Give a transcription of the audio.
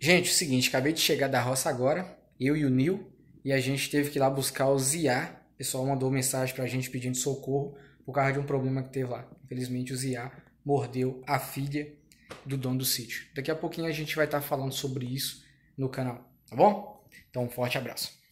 Gente, é o seguinte, acabei de chegar da roça agora, eu e o Nil, e a gente teve que ir lá buscar o Zia. O pessoal mandou mensagem pra gente pedindo socorro por causa de um problema que teve lá. Infelizmente o Zia mordeu a filha do dono do sítio. Daqui a pouquinho a gente vai estar tá falando sobre isso no canal, tá bom? Então, um forte abraço.